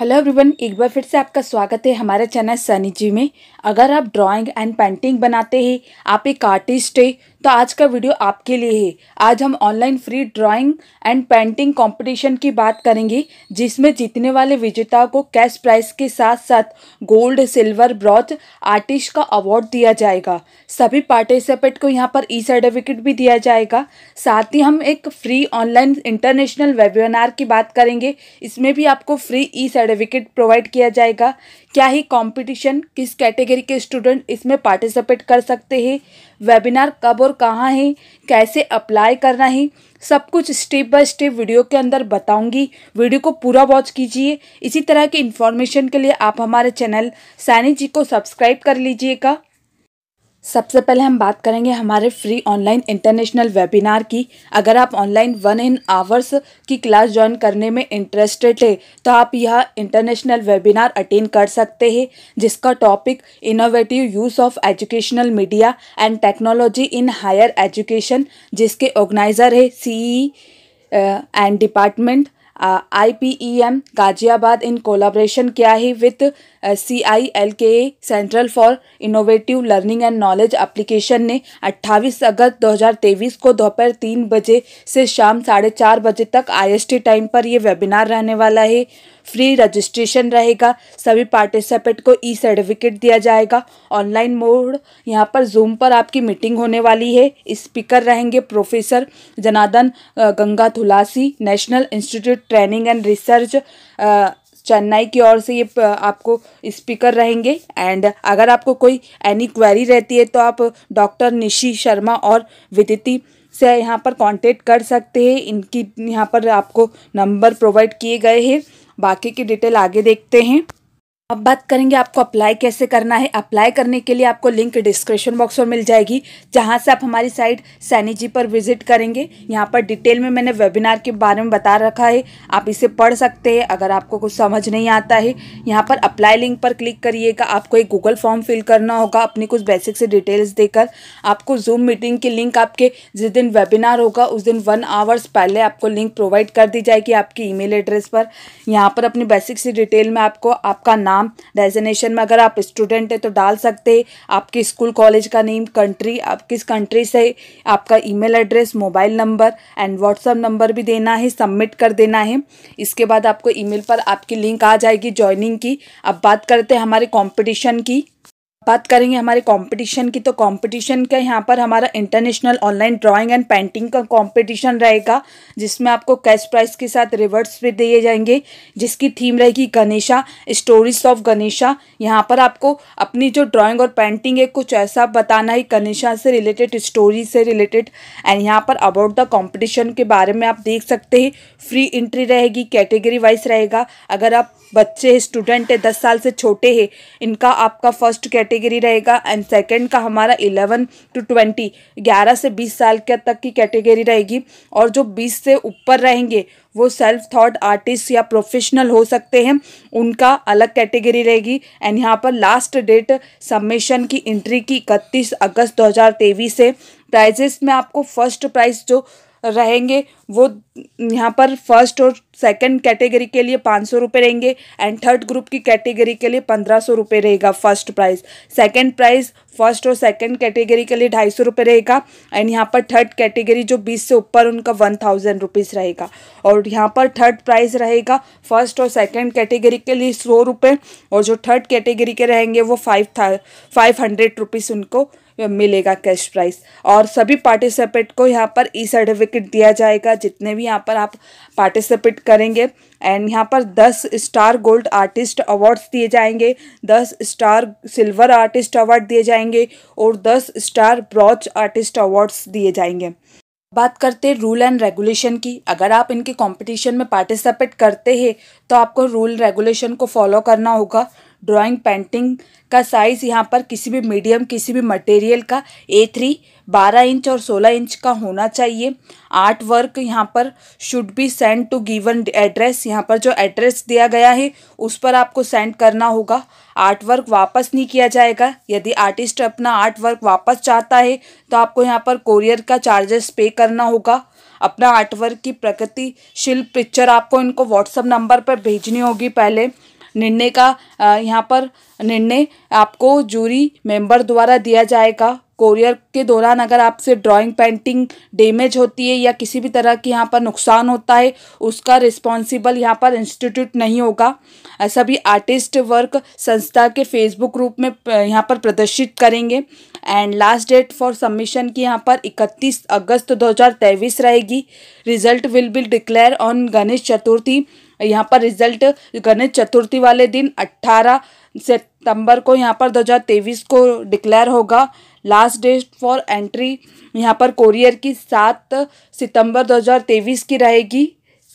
hello everyone एक बार फिर से आपका स्वागत है हमारे चैनल सनी जी में अगर आप ड्राइंग एंड पेंटिंग बनाते हैं आप एक आर्टिस्ट है तो आज का वीडियो आपके लिए है आज हम online free drawing and painting competition की बात करेंगे जिसमें जीतने वाले विजेता को कैश प्राइज के साथ साथ गोल्ड सिल्वर ब्रॉज आर्टिस्ट का अवार्ड दिया जाएगा सभी पार्टिसिपेट को यहाँ पर ई सर्टिफिकेट भी दिया जाएगा साथ ही हम एक फ्री ऑनलाइन इंटरनेशनल वेबिनार की बात करेंगे इसमें भी आपको फ्री ई सर्टिफिकेट प्रोवाइड किया जाएगा क्या ही कॉम्पिटिशन किस कैटेगरी के स्टूडेंट इसमें पार्टिसिपेट कर सकते हैं वेबिनार कब और कहाँ है कैसे अप्लाई करना है सब कुछ स्टेप बाय स्टेप वीडियो के अंदर बताऊंगी वीडियो को पूरा वॉच कीजिए इसी तरह की इन्फॉर्मेशन के लिए आप हमारे चैनल सैनी जी को सब्सक्राइब कर लीजिएगा सबसे पहले हम बात करेंगे हमारे फ्री ऑनलाइन इंटरनेशनल वेबिनार की अगर आप ऑनलाइन वन इन आवर्स की क्लास ज्वाइन करने में इंटरेस्टेड है तो आप यह इंटरनेशनल वेबिनार अटेंड कर सकते हैं जिसका topic innovative use of educational media and technology in higher education जिसके ऑर्गेनाइज़र है C and department I P E M Ghaziabad in collaboration किया है विथ सी आई एल के central for innovative learning and knowledge application ने 28 अगस्त 2023 को दोपहर तीन बजे से शाम साढ़े चार बजे तक आई एस टी टाइम पर यह वेबिनार रहने वाला है फ्री रजिस्ट्रेशन रहेगा सभी पार्टिसिपेट को ई सर्टिफिकेट दिया जाएगा ऑनलाइन मोड यहाँ पर जूम पर आपकी मीटिंग होने वाली है स्पीकर रहेंगे professor Janardhan Ganga Thulasi national institute training and research Chennai की ओर से ये आपको स्पीकर रहेंगे एंड अगर आपको कोई एनी क्वेरी रहती है तो आप डॉक्टर निशी शर्मा और विदिति से यहाँ पर कांटेक्ट कर सकते हैं इनकी यहाँ पर आपको नंबर प्रोवाइड किए गए हैं बाकी की डिटेल आगे देखते हैं अब बात करेंगे आपको अप्लाई कैसे करना है अप्लाई करने के लिए आपको लिंक डिस्क्रिप्शन बॉक्स में मिल जाएगी जहां से आप हमारी साइट सैनी जी पर विजिट करेंगे यहां पर डिटेल में मैंने वेबिनार के बारे में बता रखा है आप इसे पढ़ सकते हैं अगर आपको कुछ समझ नहीं आता है यहां पर अप्लाई लिंक पर क्लिक करिएगा आपको एक गूगल फॉर्म फिल करना होगा अपनी कुछ बेसिक से डिटेल्स देकर आपको जूम मीटिंग की लिंक आपके जिस दिन वेबिनार होगा उस दिन वन आवर्स पहले आपको लिंक प्रोवाइड कर दी जाएगी आपकी ई एड्रेस पर यहाँ पर अपनी बेसिक सी डिटेल में आपको आपका नाम नाम डेजिनेशन में अगर आप स्टूडेंट हैं तो डाल सकते आपके स्कूल कॉलेज का नेम कंट्री आप किस कंट्री से आपका email address mobile number and WhatsApp number भी देना है सबमिट कर देना है इसके बाद आपको ईमेल पर आपकी लिंक आ जाएगी ज्वाइनिंग की अब बात करते हैं हमारे कॉम्पिटिशन की बात करेंगे हमारे कंपटीशन की तो कंपटीशन का यहाँ पर हमारा international online drawing and painting का कंपटीशन रहेगा जिसमें आपको कैश प्राइस के साथ रिवर्ट्स भी दिए जाएंगे जिसकी थीम रहेगी गणेशा स्टोरीज ऑफ गणेशा यहाँ पर आपको अपनी जो ड्राइंग और पेंटिंग है कुछ ऐसा बताना है गणेशा से रिलेटेड स्टोरी से रिलेटेड एंड यहाँ पर अबाउट द कॉम्पिटिशन के बारे में आप देख सकते हैं फ्री एंट्री रहेगी कैटेगरी वाइज रहेगा अगर आप बच्चे स्टूडेंट है दस साल से छोटे हैं इनका आपका फर्स्ट कैटेगरी कैटेगरी रहेगा एंड सेकेंड का हमारा इलेवन टू ट्वेंटी ग्यारह से बीस साल के तक की कैटेगरी रहेगी और जो बीस से ऊपर रहेंगे वो सेल्फ थॉट आर्टिस्ट या प्रोफेशनल हो सकते हैं उनका अलग कैटेगरी रहेगी एंड यहाँ पर लास्ट डेट सबमिशन की एंट्री की इकतीस अगस्त तेईस से प्राइजेस में आपको फर्स्ट प्राइज़ जो रहेंगे वो यहाँ पर फर्स्ट और सेकंड कैटेगरी के लिए पाँच सौ रुपये रहेंगे एंड थर्ड ग्रुप की कैटेगरी के लिए पंद्रह सौ रुपये रहेगा first prize second prize first और सेकंड कैटेगरी के लिए ढाई सौ रुपये रहेगा एंड यहाँ पर थर्ड कैटेगरी जो बीस से ऊपर उनका वन थाउजेंड रुपीज़ रहेगा और यहाँ पर थर्ड प्राइज़ रहेगा फर्स्ट और सेकेंड कैटेगरी के लिए सौ रुपये और जो थर्ड कैटेगरी के रहेंगे वो फाइव था फाइव हंड्रेड रुपीज़ उनको मिलेगा कैश प्राइस और सभी पार्टिसिपेट को यहाँ पर ई सर्टिफिकेट दिया जाएगा जितने भी यहाँ पर आप पार्टिसिपेट करेंगे एंड यहाँ पर दस स्टार गोल्ड आर्टिस्ट अवार्ड्स दिए जाएंगे दस स्टार सिल्वर आर्टिस्ट अवार्ड दिए जाएंगे और दस स्टार ब्रॉज आर्टिस्ट अवार्ड्स दिए जाएंगे बात करते हैं रूल एंड रेगुलेशन की अगर आप इनके कंपटीशन में पार्टिसिपेट करते हैं तो आपको रूल रेगुलेशन को फॉलो करना होगा ड्राइंग पेंटिंग का साइज़ यहाँ पर किसी भी मीडियम किसी भी मटेरियल का ए थ्री बारह इंच और सोलह इंच का होना चाहिए आर्ट वर्क यहाँ पर should be send to given address यहाँ पर जो एड्रेस दिया गया है उस पर आपको सेंड करना होगा आर्ट वर्क वापस नहीं किया जाएगा यदि आर्टिस्ट अपना आर्ट वर्क वापस चाहता है तो आपको यहाँ पर कोरियर का चार्जेस पे करना होगा अपना आर्ट वर्क की प्रकृतिशील पिक्चर आपको इनको व्हाट्सअप नंबर पर भेजनी होगी पहले निर्णय का यहाँ पर निर्णय आपको जूरी मेंबर द्वारा दिया जाएगा कोरियर के दौरान अगर आपसे ड्राइंग पेंटिंग डैमेज होती है या किसी भी तरह की यहाँ पर नुकसान होता है उसका रिस्पॉन्सिबल यहाँ पर इंस्टीट्यूट नहीं होगा सभी आर्टिस्ट वर्क संस्था के फेसबुक ग्रुप में यहाँ पर प्रदर्शित करेंगे and last date for submission की यहाँ पर 31 अगस्त 2023 रहेगी result will be declare on Ganesh Chaturthi यहाँ पर रिजल्ट गणेश चतुर्थी वाले दिन 18 सितंबर को यहाँ पर तेईस को डिक्लेयर होगा लास्ट डेट फॉर एंट्री यहाँ पर कोरियर की सात सितंबर 2023 की रहेगी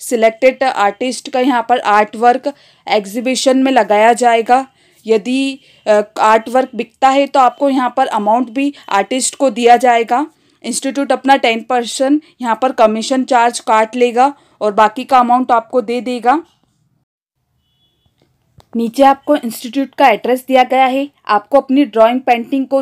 सिलेक्टेड आर्टिस्ट का यहाँ पर आर्ट वर्क एग्जीबिशन में लगाया जाएगा यदि आर्ट वर्क बिकता है तो आपको यहाँ पर अमाउंट भी आर्टिस्ट को दिया जाएगा इंस्टीट्यूट अपना टेन परसेंट यहाँ पर कमीशन चार्ज काट लेगा और बाकी का अमाउंट आपको दे देगा नीचे आपको इंस्टीट्यूट का एड्रेस दिया गया है आपको अपनी ड्राइंग पेंटिंग को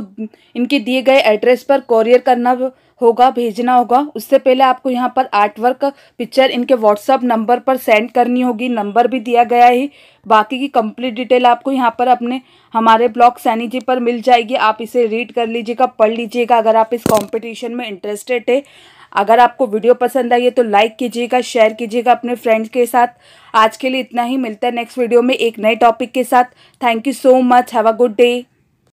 इनके दिए गए एड्रेस पर कॉरियर करना होगा भेजना होगा उससे पहले आपको यहाँ पर आर्ट वर्क पिक्चर इनके व्हाट्सअप नंबर पर सेंड करनी होगी नंबर भी दिया गया है बाकी की कंप्लीट डिटेल आपको यहाँ पर अपने हमारे ब्लॉग सैनी जी पर मिल जाएगी आप इसे रीड कर लीजिएगा पढ़ लीजिएगा अगर आप इस कॉम्पिटिशन में इंटरेस्टेड है अगर आपको वीडियो पसंद आई है तो लाइक कीजिएगा शेयर कीजिएगा अपने फ्रेंड्स के साथ आज के लिए इतना ही मिलता है नेक्स्ट वीडियो में एक नए टॉपिक के साथ thank you so much have a good day